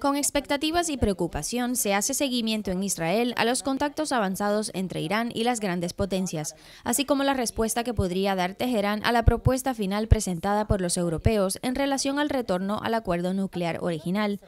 Con expectativas y preocupación se hace seguimiento en Israel a los contactos avanzados entre Irán y las grandes potencias, así como la respuesta que podría dar Teherán a la propuesta final presentada por los europeos en relación al retorno al acuerdo nuclear original.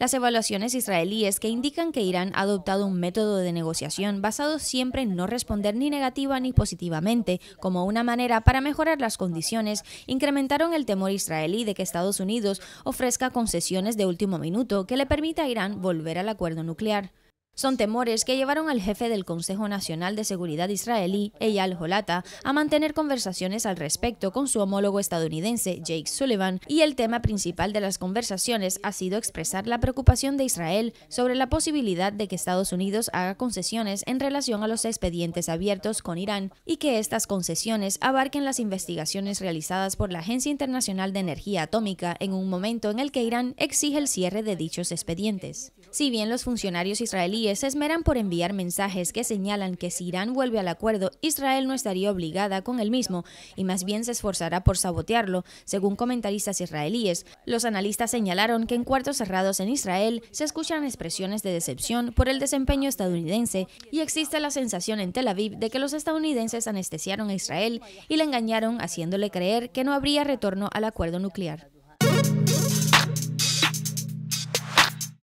Las evaluaciones israelíes que indican que Irán ha adoptado un método de negociación basado siempre en no responder ni negativa ni positivamente como una manera para mejorar las condiciones incrementaron el temor israelí de que Estados Unidos ofrezca concesiones de última último minuto que le permita a Irán volver al acuerdo nuclear. Son temores que llevaron al jefe del Consejo Nacional de Seguridad israelí, Eyal Holata, a mantener conversaciones al respecto con su homólogo estadounidense, Jake Sullivan, y el tema principal de las conversaciones ha sido expresar la preocupación de Israel sobre la posibilidad de que Estados Unidos haga concesiones en relación a los expedientes abiertos con Irán y que estas concesiones abarquen las investigaciones realizadas por la Agencia Internacional de Energía Atómica en un momento en el que Irán exige el cierre de dichos expedientes. Si bien los funcionarios israelíes se esmeran por enviar mensajes que señalan que si Irán vuelve al acuerdo, Israel no estaría obligada con el mismo y más bien se esforzará por sabotearlo, según comentaristas israelíes. Los analistas señalaron que en cuartos cerrados en Israel se escuchan expresiones de decepción por el desempeño estadounidense y existe la sensación en Tel Aviv de que los estadounidenses anestesiaron a Israel y le engañaron haciéndole creer que no habría retorno al acuerdo nuclear.